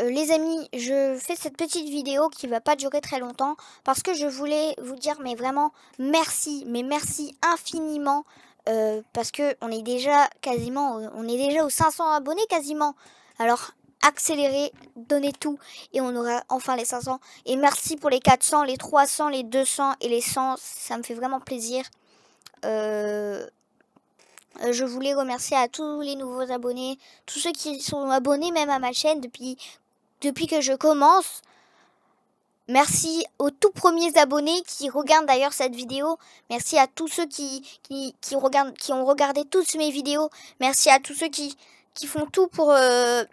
Euh, les amis, je fais cette petite vidéo qui va pas durer très longtemps parce que je voulais vous dire mais vraiment merci, mais merci infiniment euh, parce que on est déjà quasiment, on est déjà aux 500 abonnés quasiment. Alors accélérer donner tout et on aura enfin les 500. Et merci pour les 400, les 300, les 200 et les 100, ça me fait vraiment plaisir. Euh, euh, je voulais remercier à tous les nouveaux abonnés, tous ceux qui sont abonnés même à ma chaîne depuis, depuis que je commence. Merci aux tout premiers abonnés qui regardent d'ailleurs cette vidéo. Merci à tous ceux qui, qui, regardent, qui ont regardé toutes mes vidéos. Merci à tous ceux qui, qui font tout pour, euh,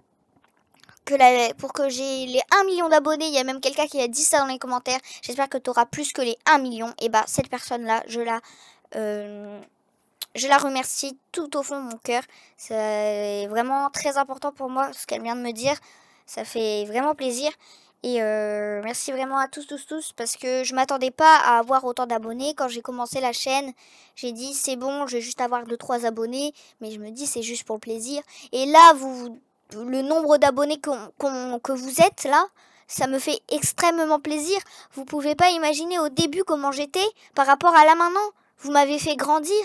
que que j'ai les 1 million d'abonnés. Il y a même quelqu'un qui a dit ça dans les commentaires. J'espère que tu auras plus que les 1 million. Et bah cette personne-là, je la... Euh, je la remercie tout au fond de mon cœur. C'est vraiment très important pour moi ce qu'elle vient de me dire. Ça fait vraiment plaisir. Et euh, merci vraiment à tous, tous, tous, parce que je m'attendais pas à avoir autant d'abonnés. Quand j'ai commencé la chaîne, j'ai dit c'est bon, je vais juste avoir 2-3 abonnés, mais je me dis c'est juste pour le plaisir. Et là, vous, le nombre d'abonnés que vous êtes là, ça me fait extrêmement plaisir. Vous pouvez pas imaginer au début comment j'étais par rapport à là maintenant. Vous m'avez fait grandir.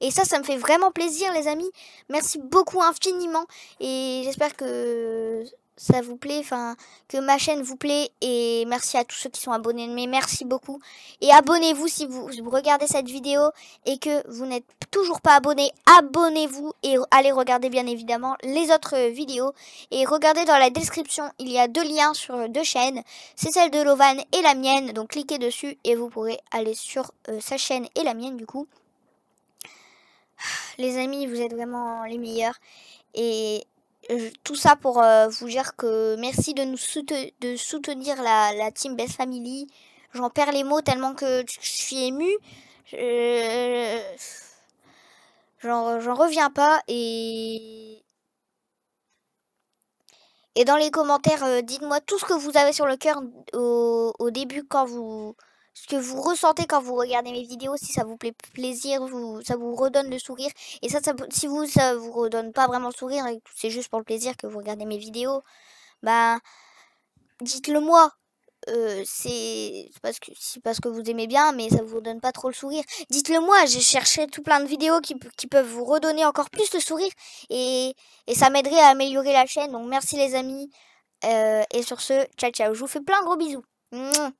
Et ça, ça me fait vraiment plaisir, les amis. Merci beaucoup infiniment. Et j'espère que ça vous plaît, enfin, que ma chaîne vous plaît. Et merci à tous ceux qui sont abonnés. Mais merci beaucoup. Et abonnez-vous si vous, regardez cette vidéo et que vous n'êtes toujours pas abonné. Abonnez-vous et allez regarder, bien évidemment, les autres vidéos. Et regardez dans la description, il y a deux liens sur deux chaînes. C'est celle de Lovan et la mienne. Donc, cliquez dessus et vous pourrez aller sur euh, sa chaîne et la mienne, du coup. Les amis, vous êtes vraiment les meilleurs. Et euh, tout ça pour euh, vous dire que merci de nous soutenir, la, team Best Family. J'en perds les mots tellement que je suis émue. J'en reviens pas et... Et dans les commentaires, euh, dites-moi tout ce que vous avez sur le cœur au début quand vous ce que vous ressentez quand vous regardez mes vidéos, si ça vous plaît plaisir, vous, ça vous redonne le sourire. Et ça, ça si vous, ça vous redonne pas vraiment le sourire et c'est juste pour le plaisir que vous regardez mes vidéos, ben, dites-le moi. Euh, c'est parce que parce que vous aimez bien mais ça vous donne pas trop le sourire dites-le moi j'ai cherché tout plein de vidéos qui, peuvent vous redonner encore plus le sourire et, ça m'aiderait à améliorer la chaîne donc merci les amis euh, et sur ce ciao ciao je vous fais plein de gros bisous